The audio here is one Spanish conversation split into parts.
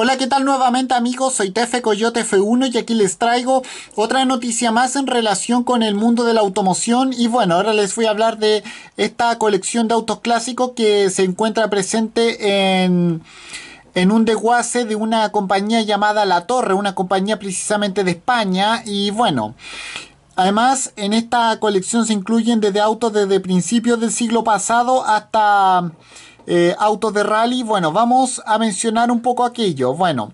Hola, ¿qué tal nuevamente amigos? Soy Tefe Coyote F1 y aquí les traigo otra noticia más en relación con el mundo de la automoción y bueno, ahora les voy a hablar de esta colección de autos clásicos que se encuentra presente en en un desguace de una compañía llamada La Torre, una compañía precisamente de España y bueno, Además, en esta colección se incluyen desde autos desde principios del siglo pasado hasta eh, autos de rally. Bueno, vamos a mencionar un poco aquello. Bueno,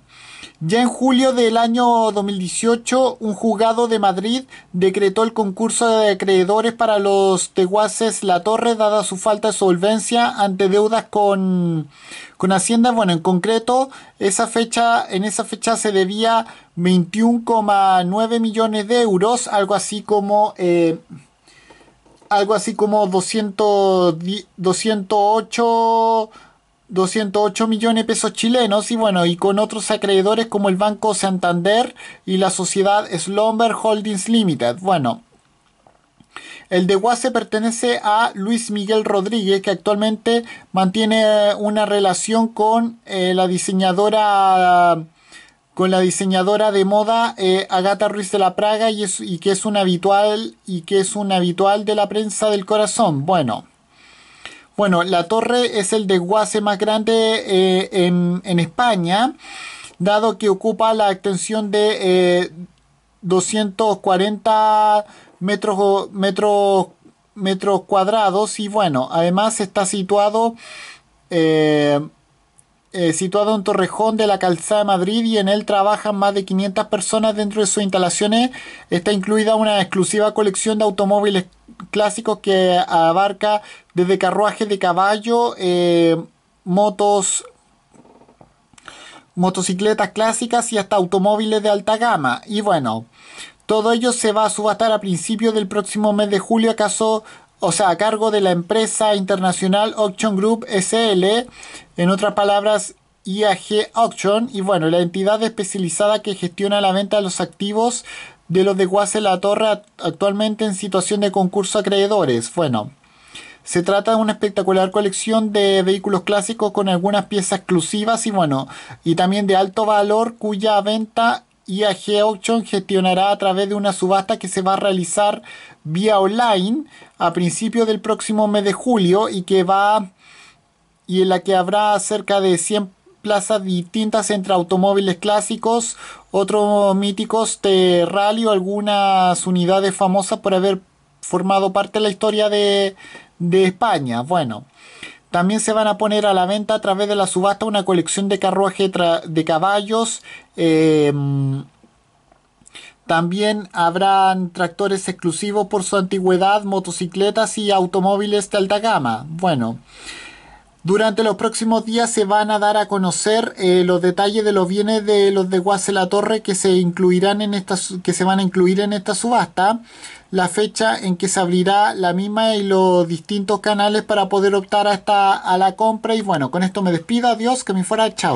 ya en julio del año 2018, un juzgado de Madrid decretó el concurso de acreedores para los teguaces La Torre, dada su falta de solvencia ante deudas con, con Hacienda. Bueno, en concreto, esa fecha, en esa fecha se debía 21,9 millones de euros, algo así como... Eh, algo así como 208, millones de pesos chilenos y bueno, y con otros acreedores como el Banco Santander y la sociedad Slumber Holdings Limited. Bueno, el de Guase pertenece a Luis Miguel Rodríguez, que actualmente mantiene una relación con eh, la diseñadora con la diseñadora de moda eh, Agata Ruiz de la Praga y, que es un habitual y que es habitual de la prensa del corazón. Bueno, bueno, la torre es el desguace más grande eh, en, España, dado que ocupa la extensión de 240 eh, metros, metros cuadrados y bueno, además está situado eh, situado en Torrejón de la Calzada de Madrid y en él trabajan más de 500 personas dentro de sus instalaciones. Está incluida una exclusiva colección de automóviles clásicos que abarca desde carruajes de caballo, eh, motos, motocicletas clásicas y hasta automóviles de alta gama. Y bueno, todo ello se va a subastar a principios del próximo mes de julio, acaso o sea, a cargo de la empresa internacional Auction Group SL, en otras palabras, IAG Auction, y bueno, la entidad especializada que gestiona la venta de los activos de los de Guase La Torre actualmente en situación de concurso acreedores. Bueno, se trata de una espectacular colección de vehículos clásicos con algunas piezas exclusivas y bueno, y también de alto valor cuya venta IAG Auction gestionará a través de una subasta que se va a realizar vía online a principios del próximo mes de julio y que va y en la que habrá cerca de 100 plazas distintas entre automóviles clásicos, otros míticos de rally o algunas unidades famosas por haber formado parte de la historia de, de España. Bueno, también se van a poner a la venta a través de la subasta una colección de carruaje de caballos. Em, también habrán tractores exclusivos por su antigüedad, motocicletas y automóviles de alta gama. Bueno. Durante los próximos días se van a dar a conocer eh, los detalles de los bienes de los de Guase Torre que se incluirán en esta que se van a incluir en esta subasta, la fecha en que se abrirá la misma y los distintos canales para poder optar a a la compra y bueno, con esto me despido, adiós, que me fuera, chao.